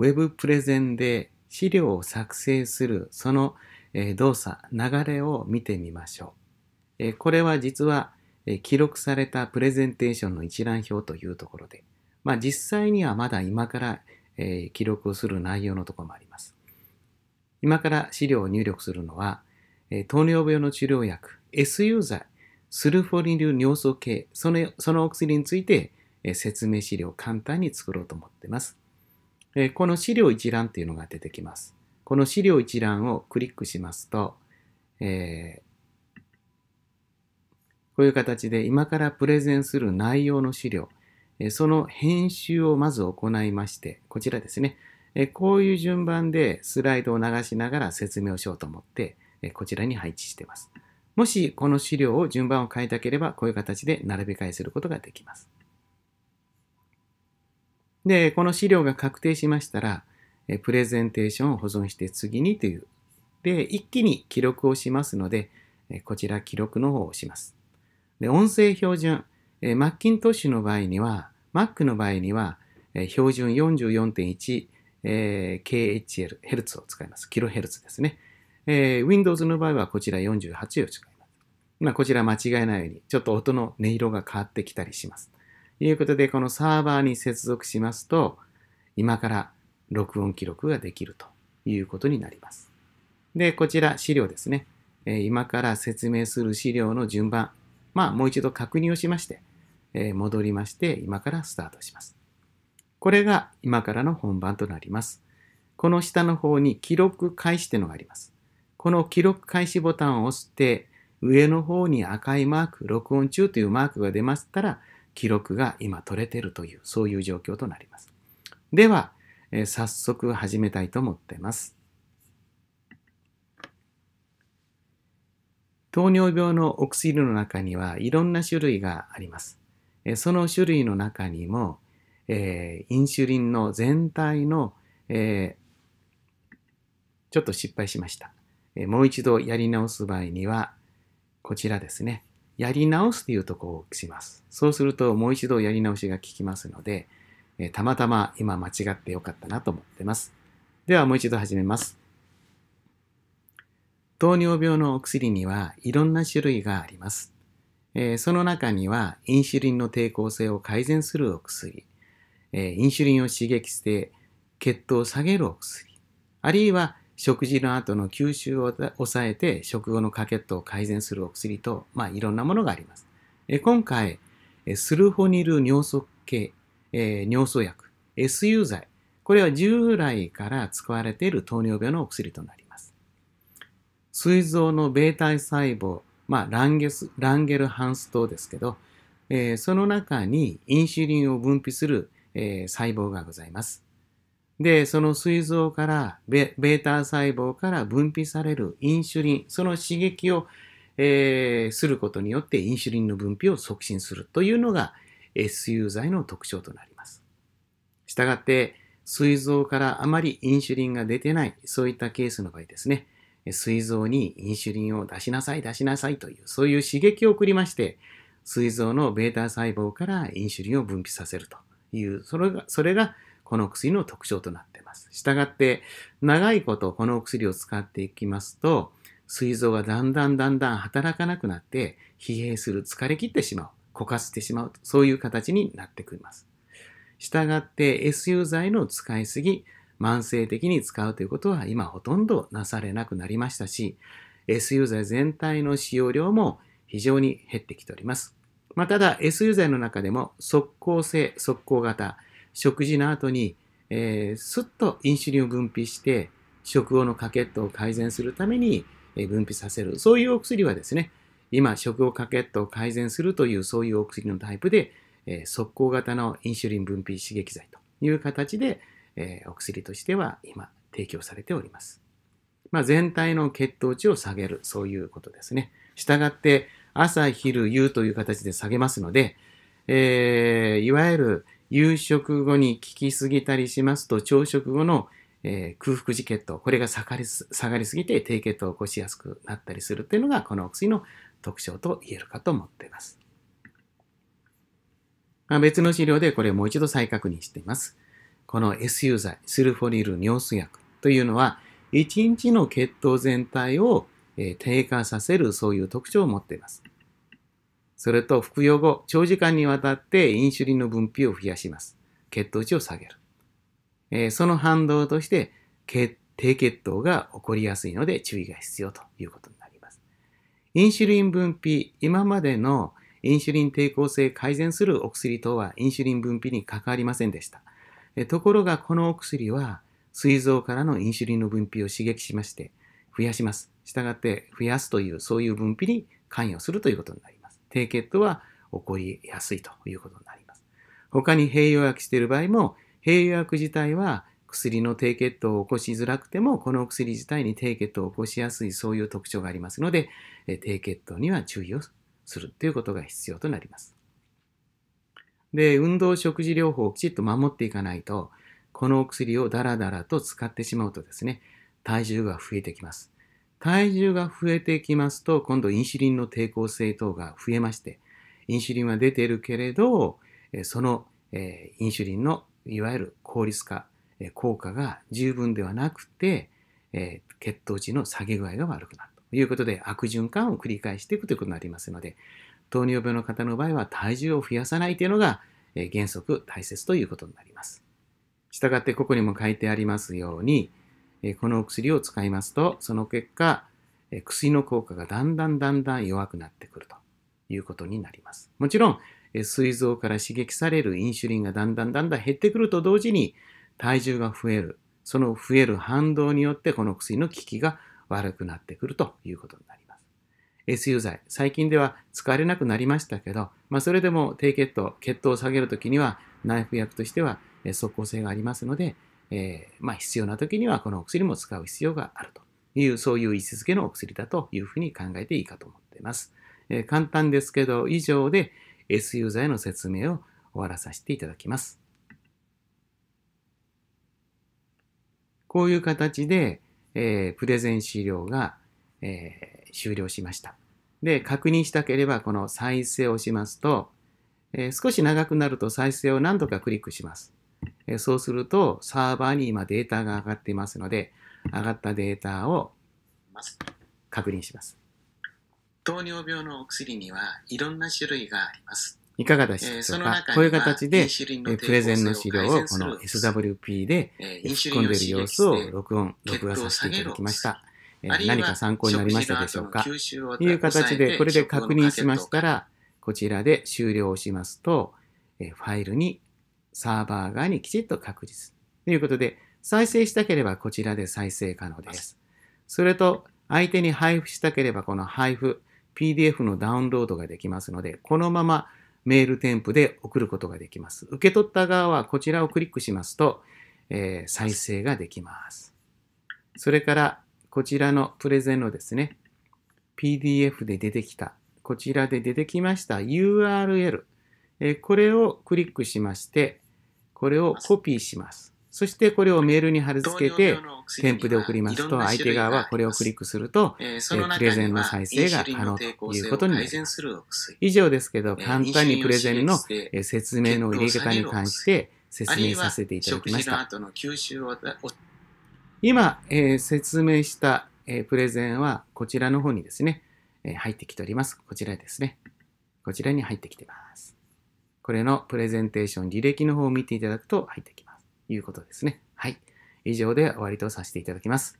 Web プレゼンで資料を作成するその動作、流れを見てみましょう。これは実は記録されたプレゼンテーションの一覧表というところで、まあ、実際にはまだ今から記録をする内容のところもあります。今から資料を入力するのは、糖尿病の治療薬、SU 剤、スルフォリル尿素系、そのそのお薬について説明資料を簡単に作ろうと思っています。えこの資料一覧というのが出てきます。この資料一覧をクリックしますと、えー、こういう形で今からプレゼンする内容の資料、えその編集をまず行いまして、こちらですね、えこういう順番でスライドを流しながら説明をしようと思って、えこちらに配置しています。もしこの資料を順番を変えたければ、こういう形で並び替えすることができます。で、この資料が確定しましたら、プレゼンテーションを保存して次にという。で、一気に記録をしますので、こちら記録の方を押します。で、音声標準、マッキントッシュの場合には、Mac の場合には、標準 44.1kHz ヘルツを使います。キロヘルツですね。Windows の場合はこちら48を使います。まあ、こちら間違えないように、ちょっと音の音色が変わってきたりします。ということで、このサーバーに接続しますと、今から録音記録ができるということになります。で、こちら資料ですね。今から説明する資料の順番、まあ、もう一度確認をしまして、戻りまして、今からスタートします。これが今からの本番となります。この下の方に記録開始というのがあります。この記録開始ボタンを押して、上の方に赤いマーク、録音中というマークが出ましたら、記録が今取れてるという、そういう状況となります。では、えー、早速始めたいと思ってます。糖尿病のお薬の中にはいろんな種類があります。えー、その種類の中にも、えー、インシュリンの全体の、えちょっと失敗しました。えもう一度やり直す場合には、こちらですね。やり直すというとこをします。そうするともう一度やり直しが効きますので、えー、たまたま今間違ってよかったなと思ってます。ではもう一度始めます。糖尿病のお薬にはいろんな種類があります。えー、その中にはインシュリンの抵抗性を改善するお薬、えー、インシュリンを刺激して血糖を下げるお薬、あるいは食事の後の吸収を抑えて食後のカケットを改善するお薬と、まあ、いろんなものがあります。え今回、スルホニル尿素系、えー、尿素薬、SU 剤、これは従来から使われている糖尿病のお薬となります。膵臓のベー体細胞、まあ、ランゲスランゲルハンス糖ですけど、えー、その中にインシュリンを分泌する、えー、細胞がございます。で、その膵臓からベ、ベータ細胞から分泌されるインシュリン、その刺激を、えー、することによってインシュリンの分泌を促進するというのが SU 剤の特徴となります。したがって、膵臓からあまりインシュリンが出てない、そういったケースの場合ですね、膵臓にインシュリンを出しなさい、出しなさいという、そういう刺激を送りまして、膵臓のベータ細胞からインシュリンを分泌させるという、それが、それがこの薬の特徴となっています。したがって、長いことこのお薬を使っていきますと、膵臓がだんだんだんだん働かなくなって、疲弊する、疲れ切ってしまう、枯渇してしまう、そういう形になってくります。したがって、SU 剤の使いすぎ、慢性的に使うということは今ほとんどなされなくなりましたし、SU 剤全体の使用量も非常に減ってきております。まあ、ただ、SU 剤の中でも、速効性、速効型、食事の後に、えー、すっとインシュリンを分泌して、食後のカケットを改善するために、え分泌させる。そういうお薬はですね、今、食後カケットを改善するというそういうお薬のタイプで、えー、速攻型のインシュリン分泌刺激剤という形で、えー、お薬としては今提供されております。まあ、全体の血糖値を下げる、そういうことですね。したがって、朝、昼、夕という形で下げますので、えー、いわゆる夕食後に効きすぎたりしますと、朝食後の、えー、空腹時血糖、これが下がりすぎて低血糖を起こしやすくなったりするというのが、このお薬の特徴と言えるかと思っています。まあ、別の資料でこれをもう一度再確認しています。この SU 剤、スルフォリル尿素薬というのは、1日の血糖全体を、えー、低下させるそういう特徴を持っています。それと服用後、長時間にわたってインシュリンの分泌を増やします。血糖値を下げる。えー、その反動として、低血糖が起こりやすいので注意が必要ということになります。インシュリン分泌、今までのインシュリン抵抗性改善するお薬等はインシュリン分泌に関わりませんでした。えところがこのお薬は、膵臓からのインシュリンの分泌を刺激しまして、増やします。したがって増やすという、そういう分泌に関与するということになります。低血糖は起こりやすいということになります。他に併用薬している場合も、併用薬自体は薬の低血糖を起こしづらくても、この薬自体に低血糖を起こしやすい、そういう特徴がありますので、低血糖には注意をするということが必要となります。で、運動食事療法をきちっと守っていかないと、このお薬をダラダラと使ってしまうとですね、体重が増えてきます。体重が増えていきますと、今度インシュリンの抵抗性等が増えまして、インシュリンは出ているけれど、そのインシュリンのいわゆる効率化、効果が十分ではなくて、血糖値の下げ具合が悪くなるということで、悪循環を繰り返していくということになりますので、糖尿病の方の場合は体重を増やさないというのが原則大切ということになります。したがってここにも書いてありますように、このお薬を使いますと、その結果、薬の効果がだんだんだんだん弱くなってくるということになります。もちろん、膵臓から刺激されるインシュリンがだんだんだんだん減ってくると同時に、体重が増える。その増える反動によって、この薬の効きが悪くなってくるということになります。SU 剤、最近では使われなくなりましたけど、まあ、それでも低血糖、血糖を下げるときには、内服薬としては即効性がありますので、えー、まあ、必要な時にはこのお薬も使う必要があるという、そういう位置づけのお薬だというふうに考えていいかと思っています。えー、簡単ですけど、以上で S ユーザーへの説明を終わらさせていただきます。こういう形で、えー、プレゼン資料が、えー、終了しました。で、確認したければ、この再生をしますと、えー、少し長くなると再生を何度かクリックします。えそうすると、サーバーに今データが上がっていますので、上がったデータを確認します。糖尿病のお薬にはいろんな種類があります。いかがでしょうか、こういう形で、プレゼンの資料をこの SWP で吹き込んでいる様子を録音、録画させていただきました。何か参考になりましたでしょうかという形で、これで確認しましたら、こちらで終了しますと、ファイルにサーバー側にきちっと確実。ということで、再生したければこちらで再生可能です。それと、相手に配布したければこの配布、PDF のダウンロードができますので、このままメール添付で送ることができます。受け取った側はこちらをクリックしますと、えー、再生ができます。それから、こちらのプレゼンのですね、PDF で出てきた、こちらで出てきました URL。えこれをクリックしまして、これをコピーします。そしてこれをメールに貼り付けて、添付で送りますと、相手側はこれをクリックすると、プレゼンの再生が可能ということになります。以上ですけど、簡単にプレゼンの説明の入れ方に関して説明させていただきました。今、え説明した、えプレゼンはこちらの方にですね、え入ってきております。こちらですね。こちらに入ってきてます。これのプレゼンテーション履歴の方を見ていただくと入ってきます。いうことですね。はい。以上で終わりとさせていただきます。